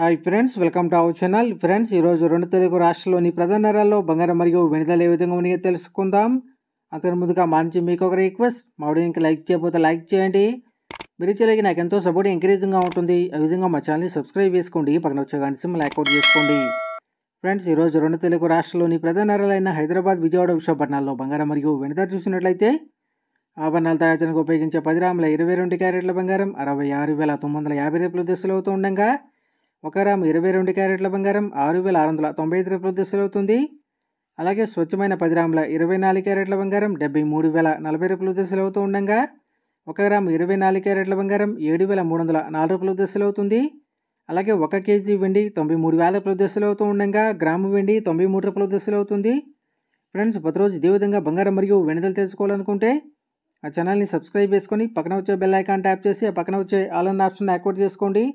hi friends welcome to our channel friends ఈరోజు రెండు తెలుగు రాష్ట్రంలోని ప్రధాన నగరాల్లో బంగారం మరియు వెనుదల ఏ విధంగా ఉన్నాయో తెలుసుకుందాం అక్కడ ముందుగా మంచి మీకు ఒక రిక్వెస్ట్ మా వీడియోకి లైక్ చేయకపోతే లైక్ చేయండి మీరు చేయలేక నాకు ఎంతో సపోర్ట్ ఎంకరేజింగ్గా ఉంటుంది ఆ విధంగా మా ఛానల్ని సబ్స్క్రైబ్ చేసుకోండి పక్కన వచ్చే కానీ సిమ్ అవుట్ చేసుకోండి ఫ్రెండ్స్ ఈరోజు రెండు తెలుగు రాష్ట్రంలోని ప్రధాన నగరాలైన హైదరాబాద్ విజయవాడ విశాఖపట్నాల్లో బంగారం మరియు వెనుదలు చూసినట్లయితే ఆభరణాలు తయారు చేయడానికి ఉపయోగించే పది రాముల ఇరవై రెండు క్యారెట్ల బంగారం అరవై ఆరు వేల తొమ్మిది వందల యాభై రేపులు దశలు అవుతూ ఉండగా ఒక గ్రాము ఇరవై రెండు క్యారెట్ల బంగారం ఆరు వేల ఆరు వందల తొంభై ఐదు రూపాయలు అవుతుంది అలాగే స్వచ్ఛమైన పది గ్రాముల ఇరవై నాలుగు క్యారెట్ల బంగారం డెబ్బై మూడు వేల నలభై రూపాయలు అవుతూ ఉండగా ఒక గ్రాము ఇరవై నాలుగు క్యారెట్ల బంగారం ఏడు వేల మూడు వందల నాలుగు రూపాయలు అవుతుంది అలాగే ఒక కేజీ వెండి తొంభై మూడు వేల ప్రదర్శనలు అవుతూ ఉండగా గ్రాము వెండి తొంభై మూడు రూపాయలు దశలు అవుతుంది ఫ్రెండ్స్ ప్రతిరోజు ఇదే విధంగా బంగారం మరియు వెనుదలు తెలుసుకోవాలనుకుంటే ఆ ఛానల్ని సబ్స్క్రైబ్ చేసుకొని పక్కన వచ్చే బెల్ ఐకాన్ ట్యాప్ చేసి ఆ పక్కన వచ్చే ఆల్ అన్న ఆప్షన్ యాక్టివేట్ చేసుకోండి